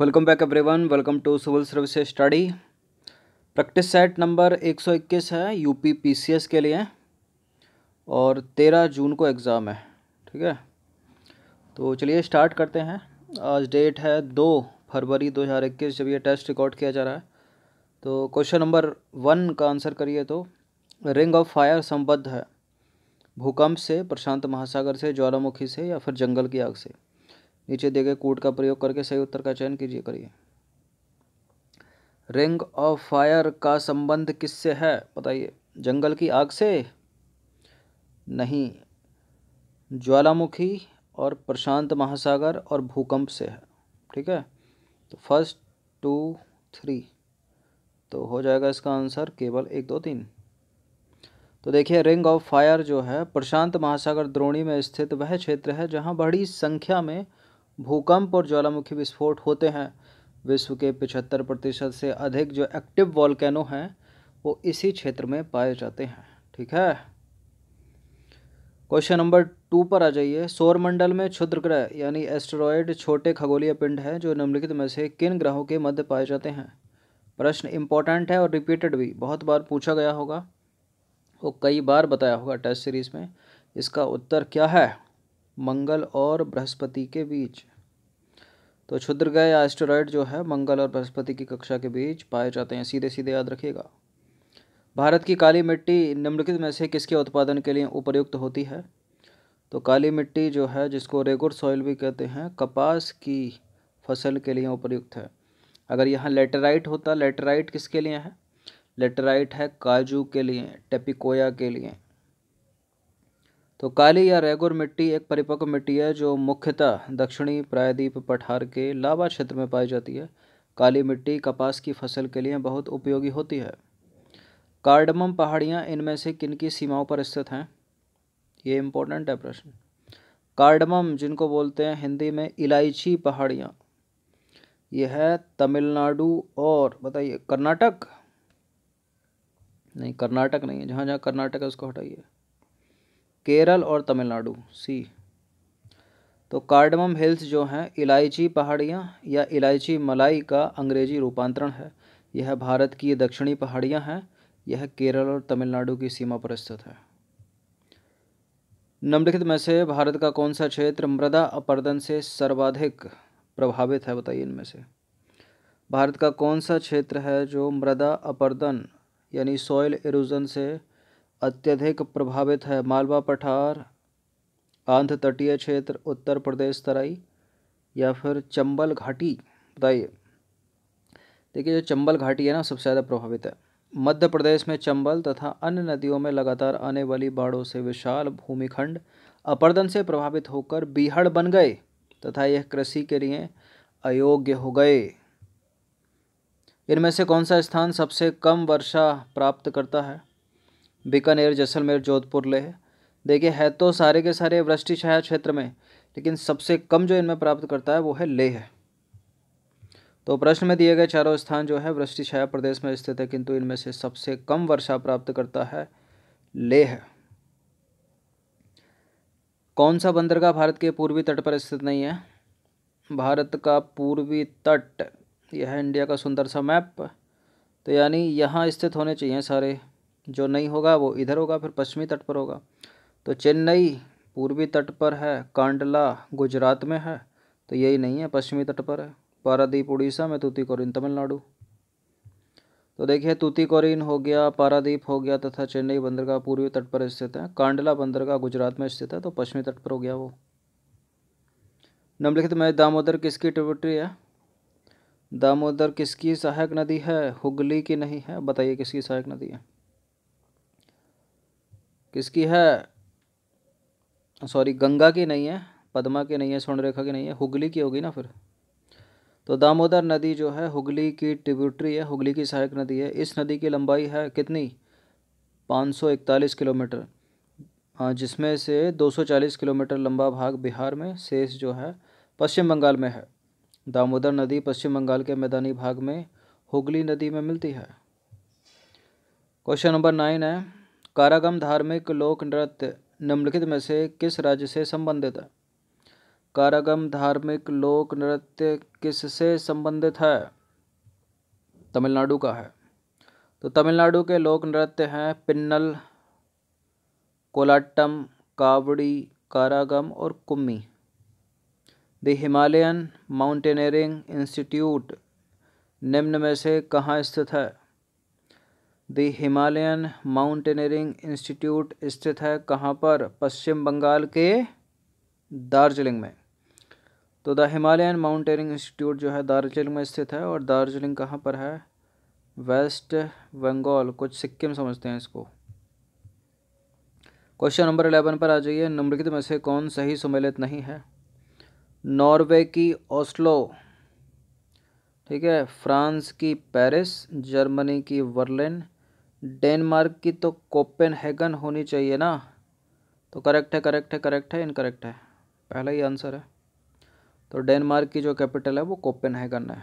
welcome back everyone welcome to civil service study practice set number 121 है UP PCS के लिए और 13 जून को एग्ज़ाम है ठीक है तो चलिए स्टार्ट करते हैं आज डेट है दो फरवरी 2021 जब ये टेस्ट रिकॉर्ड किया जा रहा है तो क्वेश्चन नंबर वन का आंसर करिए तो रिंग ऑफ फायर संबद्ध है भूकंप से प्रशांत महासागर से ज्वालामुखी से या फिर जंगल की आग से नीचे दिए गए कोड का प्रयोग करके सही उत्तर का चयन कीजिए करिए रिंग ऑफ फायर का संबंध किससे है बताइए जंगल की आग से नहीं ज्वालामुखी और प्रशांत महासागर और भूकंप से है ठीक है तो फर्स्ट टू थ्री तो हो जाएगा इसका आंसर केवल एक दो तीन तो देखिए रिंग ऑफ फायर जो है प्रशांत महासागर द्रोणी में स्थित वह क्षेत्र है जहां बड़ी संख्या में भूकंप और ज्वालामुखी विस्फोट होते हैं विश्व के पिछहत्तर प्रतिशत से अधिक जो एक्टिव वॉल्केनो हैं वो इसी क्षेत्र में पाए जाते हैं ठीक है क्वेश्चन नंबर टू पर आ जाइए सौरमंडल में क्षुद्र ग्रह यानी एस्ट्रॉयड छोटे खगोलीय पिंड हैं जो निम्नलिखित में से किन ग्रहों के मध्य पाए जाते हैं प्रश्न इंपॉर्टेंट है और रिपीटेड भी बहुत बार पूछा गया होगा वो कई बार बताया होगा टेस्ट सीरीज में इसका उत्तर क्या है मंगल और बृहस्पति के बीच तो क्षुद्र ग्रह या जो है मंगल और बृहस्पति की कक्षा के बीच पाए जाते हैं सीधे सीधे याद रखिएगा भारत की काली मिट्टी निम्नलिखित में से किसके उत्पादन के लिए उपयुक्त होती है तो काली मिट्टी जो है जिसको रेगुर सॉइल भी कहते हैं कपास की फसल के लिए उपयुक्त है अगर यहाँ लेटेराइट होता लेटेराइट किसके लिए है लेटेराइट है काजू के लिए टेपिकोया के लिए तो काली या रेगुर मिट्टी एक परिपक्व मिट्टी है जो मुख्यतः दक्षिणी प्रायद्वीप पठार के लावा क्षेत्र में पाई जाती है काली मिट्टी कपास की फसल के लिए बहुत उपयोगी होती है कार्डमम पहाड़ियाँ इनमें से किन की सीमाओं पर स्थित हैं ये इम्पोर्टेंट है प्रश्न कार्डमम जिनको बोलते हैं हिंदी में इलायची पहाड़ियाँ यह है तमिलनाडु और बताइए कर्नाटक नहीं कर्नाटक नहीं है जहाँ जहाँ कर्नाटक है उसको हटाइए केरल और तमिलनाडु सी तो कार्डमम हिल्स जो हैं इलायची पहाड़ियाँ या इलायची मलाई का अंग्रेजी रूपांतरण है यह भारत की दक्षिणी पहाड़ियाँ हैं यह केरल और तमिलनाडु की सीमा पर स्थित है निम्नलिखित में से भारत का कौन सा क्षेत्र मृदा अपर्दन से सर्वाधिक प्रभावित है बताइए इनमें से भारत का कौन सा क्षेत्र है जो मृदा अपर्दन यानी सॉइल इरोजन से अत्यधिक प्रभावित है मालवा पठार आंध्र तटीय क्षेत्र उत्तर प्रदेश तराई या फिर चंबल घाटी बताइए देखिए जो चंबल घाटी है ना सबसे ज़्यादा प्रभावित है मध्य प्रदेश में चंबल तथा अन्य नदियों में लगातार आने वाली बाढ़ों से विशाल भूमिखंड अपर्दन से प्रभावित होकर बीहड़ बन गए तथा यह कृषि के लिए अयोग्य हो गए इनमें से कौन सा स्थान सबसे कम वर्षा प्राप्त करता है बीकानेर जैसलमेर जोधपुर लेह देखिए है तो सारे के सारे वृष्टि छाया क्षेत्र में लेकिन सबसे कम जो इनमें प्राप्त करता है वो है लेह तो प्रश्न में दिए गए चारों स्थान जो है वृष्टि छाया प्रदेश में स्थित है किंतु इनमें से सबसे कम वर्षा प्राप्त करता है लेह कौन सा बंदरगाह भारत के पूर्वी तट पर स्थित नहीं है भारत का पूर्वी तट यह है इंडिया का सुंदर सा मैप तो यानी यहाँ स्थित होने चाहिए सारे जो नहीं होगा वो इधर होगा फिर पश्चिमी तट पर होगा तो चेन्नई पूर्वी तट पर है कांडला गुजरात में है तो यही नहीं है पश्चिमी तट पर है पारादीप उड़ीसा में तूतीकोरिन तमिलनाडु तो देखिए तूतीकोरिन हो गया पारादीप हो गया तथा चेन्नई बंदरगाह पूर्वी तट पर स्थित है कांडला बंदरगाह गुजरात में स्थित है तो पश्चिमी तट पर हो गया वो निम्नलिखित में दामोदर किसकी टिबरी है दामोदर किसकी सहायक नदी है हुगली की नहीं है बताइए किसकी सहायक नदी है किसकी है सॉरी गंगा की नहीं है पद्मा की नहीं है स्वर्णरेखा की नहीं है हुगली की होगी ना फिर तो दामोदर नदी जो है हुगली की ट्रिब्यूटरी है हुगली की सहायक नदी है इस नदी की लंबाई है कितनी 541 किलोमीटर हाँ जिसमें से 240 किलोमीटर लंबा भाग बिहार में शेष जो है पश्चिम बंगाल में है दामोदर नदी पश्चिम बंगाल के मैदानी भाग में हुगली नदी में मिलती है क्वेश्चन नंबर नाइन है कारागम धार्मिक लोक नृत्य निम्नलिखित में से किस राज्य से संबंधित है कारागम धार्मिक लोक नृत्य किस से संबंधित है तमिलनाडु का है तो तमिलनाडु के लोक नृत्य हैं पिन्नल कोलाट्टम कावड़ी कारागम और Kummi the Himalayan mountaineering institute निम्न में से कहाँ स्थित है द हिमालयन माउंटेनियरिंग इंस्टीट्यूट स्थित है कहाँ पर पश्चिम बंगाल के दार्जिलिंग में तो द हिमालयन माउंटेनियरिंग इंस्टीट्यूट जो है दार्जिलिंग में स्थित है और दार्जिलिंग कहाँ पर है वेस्ट बंगाल कुछ सिक्किम समझते हैं इसको क्वेश्चन नंबर एलेवन पर आ जाइए निम्नलिखित में से कौन सही सम्मिलित नहीं है नॉर्वे की ओस्लो ठीक है फ्रांस की पेरिस जर्मनी की वर्लिन डेनमार्क की तो कोपेनहेगन होनी चाहिए ना तो करेक्ट है करेक्ट है करेक्ट है इनकरेक्ट है पहला ही आंसर है तो डेनमार्क की जो कैपिटल है वो कोपेनहेगन है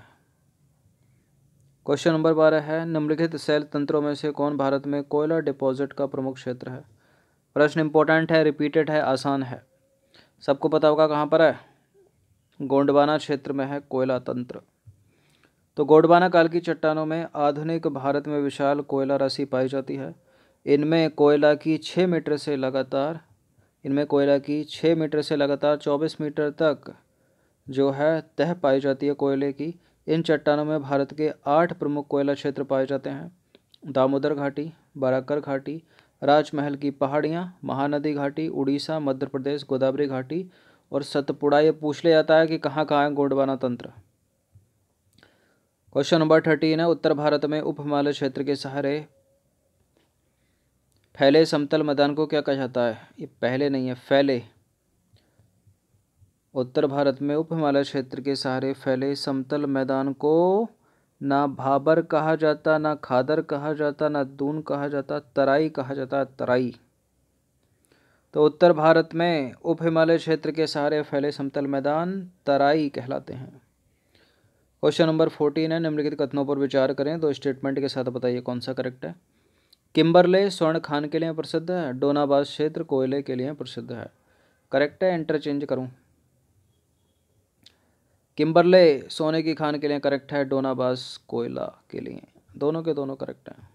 क्वेश्चन नंबर बारह है निम्नलिखित सेल तंत्रों में से कौन भारत में कोयला डिपॉजिट का प्रमुख क्षेत्र है प्रश्न इंपॉर्टेंट है रिपीटेड है आसान है सबको पता होगा कहाँ पर है गोंडवाना क्षेत्र में है कोयला तंत्र तो गोडवाना काल की चट्टानों में आधुनिक भारत में विशाल कोयला राशि पाई जाती है इनमें कोयला की छः मीटर से लगातार इनमें कोयला की छः मीटर से लगातार चौबीस मीटर तक जो है तह पाई जाती है कोयले की इन चट्टानों में भारत के आठ प्रमुख कोयला क्षेत्र पाए जाते हैं दामोदर घाटी बराकर घाटी राजमहल की पहाड़ियाँ महानदी घाटी उड़ीसा मध्य प्रदेश गोदावरी घाटी और सतपुड़ा ये पूछ लिया जाता है कि कहाँ कहाँ है गोंडवाना तंत्र क्वेश्चन नंबर थर्टीन है उत्तर भारत में उप हिमालय क्षेत्र के सहारे फैले समतल मैदान को क्या कहा जाता है ये पहले नहीं है फैले उत्तर भारत में उप हिमालय क्षेत्र के सहारे फैले समतल मैदान को ना भाबर कहा जाता ना खादर कहा जाता ना दून कहा जाता तराई कहा जाता तराई तो उत्तर भारत में उप हिमालय क्षेत्र के सहारे फैले समतल मैदान तराई कहलाते हैं क्वेश्चन नंबर फोर्टीन है निम्नलिखित कथनों पर विचार करें तो स्टेटमेंट के साथ बताइए कौन सा करेक्ट है किम्बरले स्वर्ण खान के लिए प्रसिद्ध है डोनाबाज क्षेत्र कोयले के लिए प्रसिद्ध है करेक्ट है इंटरचेंज करूँ किम्बरले सोने की खान के लिए करेक्ट है डोनाबाज कोयला के लिए दोनों के दोनों करेक्ट हैं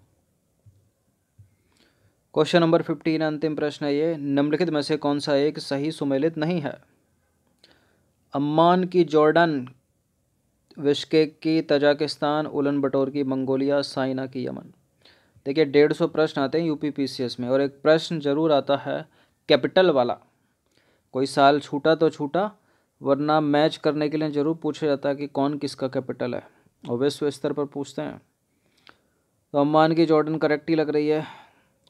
क्वेश्चन नंबर फिफ्टीन अंतिम प्रश्न है ये निम्नलिखित में से कौन सा एक सही सुमेलित नहीं है अम्मान की जॉर्डन विश्केक की तजाकिस्तान उलन बटोर की मंगोलिया साइना की यमन देखिए डेढ़ सौ प्रश्न आते हैं यूपी पीसीएस में और एक प्रश्न ज़रूर आता है कैपिटल वाला कोई साल छूटा तो छूटा वरना मैच करने के लिए ज़रूर पूछा जाता है कि कौन किसका कैपिटल है और विश्व स्तर पर पूछते हैं तो अम्मान की जॉर्डन करेक्ट ही लग रही है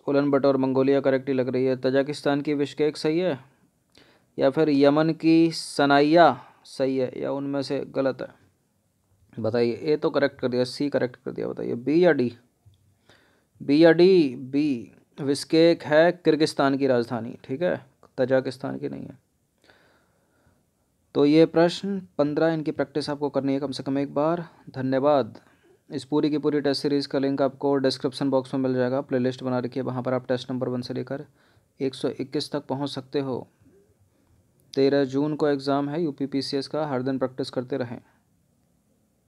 उलन बटोर मंगोलिया करेक्ट ही लग रही है तजाकिस्तान की विश्केक सही है या फिर यमन की सनाइया सही है या उनमें से गलत है बताइए ए तो करेक्ट कर दिया सी करेक्ट कर दिया बताइए बी या डी बी या डी बी विस्केक है किर्गिस्तान की राजधानी ठीक है तजाकिस्तान की नहीं है तो ये प्रश्न पंद्रह इनकी प्रैक्टिस आपको करनी है कम से कम एक बार धन्यवाद इस पूरी की पूरी टेस्ट सीरीज़ का लिंक आपको डिस्क्रिप्शन बॉक्स में मिल जाएगा प्लेलिस्ट बना रखिए वहाँ पर आप टेस्ट नंबर वन से लेकर 121 तक पहुँच सकते हो तेरह जून को एग्ज़ाम है यू का हर दिन प्रैक्टिस करते रहें